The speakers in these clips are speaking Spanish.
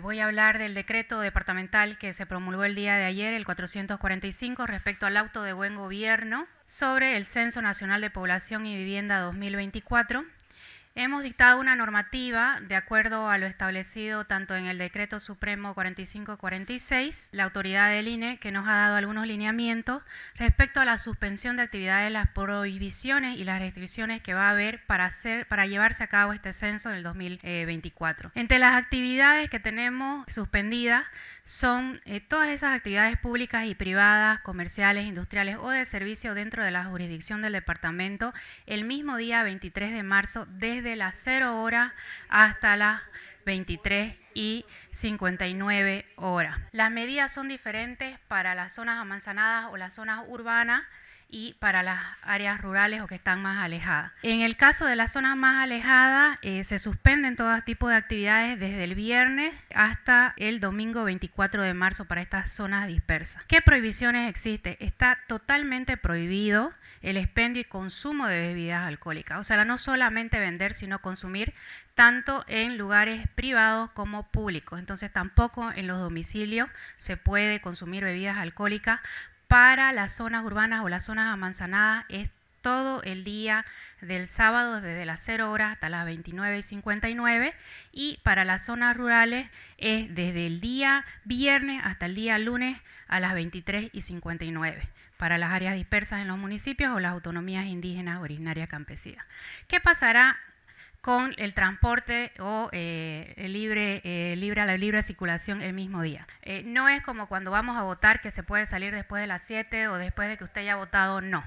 Voy a hablar del decreto departamental que se promulgó el día de ayer, el 445, respecto al auto de buen gobierno sobre el Censo Nacional de Población y Vivienda 2024. Hemos dictado una normativa de acuerdo a lo establecido tanto en el Decreto Supremo 4546, la autoridad del INE, que nos ha dado algunos lineamientos respecto a la suspensión de actividades, las prohibiciones y las restricciones que va a haber para, llevarse a cabo este censo del 2024. Entre las actividades que tenemos suspendidas son eh, todas esas actividades públicas y privadas, comerciales, industriales o de servicio dentro de la jurisdicción del departamento el mismo día 23 de marzo desde desde las 0 horas hasta las 23 y 59 horas. Las medidas son diferentes para las zonas amanzanadas o las zonas urbanas y para las áreas rurales o que están más alejadas. En el caso de las zonas más alejadas, eh, se suspenden todo tipo de actividades desde el viernes hasta el domingo 24 de marzo para estas zonas dispersas. ¿Qué prohibiciones existen? Está totalmente prohibido el expendio y consumo de bebidas alcohólicas, o sea, no solamente vender, sino consumir tanto en lugares privados como públicos. Entonces tampoco en los domicilios se puede consumir bebidas alcohólicas para las zonas urbanas o las zonas amanzanadas es todo el día del sábado desde las 0 horas hasta las 29 y 59 y para las zonas rurales es desde el día viernes hasta el día lunes a las 23 y 59 para las áreas dispersas en los municipios o las autonomías indígenas originarias campesinas. ¿Qué pasará con el transporte o eh, libre, eh, libre a la libre circulación el mismo día. Eh, no es como cuando vamos a votar que se puede salir después de las 7 o después de que usted haya votado, no.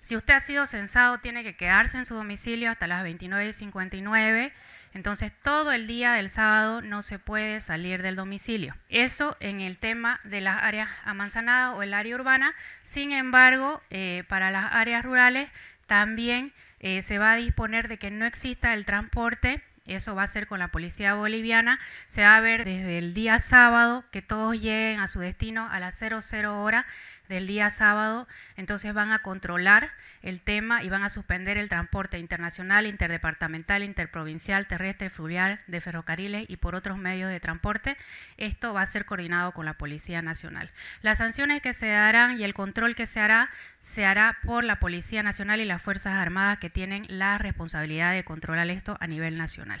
Si usted ha sido censado, tiene que quedarse en su domicilio hasta las 29.59. Entonces, todo el día del sábado no se puede salir del domicilio. Eso en el tema de las áreas amanzanadas o el área urbana. Sin embargo, para las áreas rurales también eh, se va a disponer de que no exista el transporte eso va a ser con la policía boliviana, se va a ver desde el día sábado que todos lleguen a su destino a las 00 horas del día sábado, entonces van a controlar el tema y van a suspender el transporte internacional, interdepartamental, interprovincial, terrestre, fluvial, de ferrocarriles y por otros medios de transporte. Esto va a ser coordinado con la Policía Nacional. Las sanciones que se darán y el control que se hará se hará por la Policía Nacional y las Fuerzas Armadas que tienen la responsabilidad de controlar esto a nivel nacional.